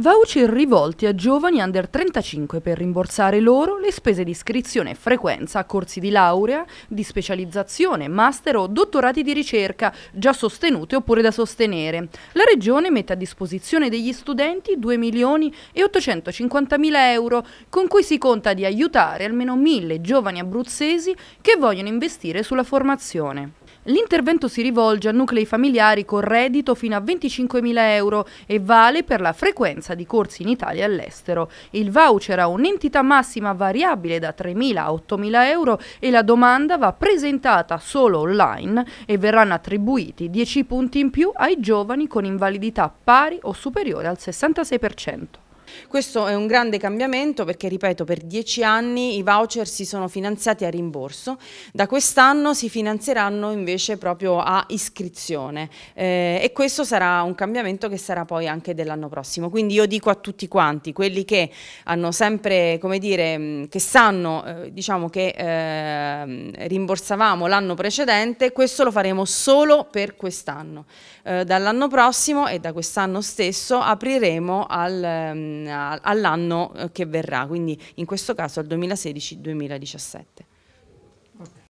Voucher rivolti a giovani under 35 per rimborsare loro le spese di iscrizione e frequenza a corsi di laurea, di specializzazione, master o dottorati di ricerca già sostenute oppure da sostenere. La Regione mette a disposizione degli studenti 2 milioni e 850 mila euro con cui si conta di aiutare almeno mille giovani abruzzesi che vogliono investire sulla formazione. L'intervento si rivolge a nuclei familiari con reddito fino a 25 mila euro e vale per la frequenza presenza di corsi in Italia e all'estero. Il voucher ha un'entità massima variabile da 3.000 a 8.000 euro e la domanda va presentata solo online e verranno attribuiti 10 punti in più ai giovani con invalidità pari o superiore al 66%. Questo è un grande cambiamento perché, ripeto, per dieci anni i voucher si sono finanziati a rimborso, da quest'anno si finanzieranno invece proprio a iscrizione eh, e questo sarà un cambiamento che sarà poi anche dell'anno prossimo. Quindi io dico a tutti quanti, quelli che hanno sempre, come dire, che sanno eh, diciamo che eh, rimborsavamo l'anno precedente, questo lo faremo solo per quest'anno. Eh, dall'anno prossimo e da quest'anno stesso apriremo al ehm, all'anno eh, che verrà, quindi in questo caso al 2016-2017.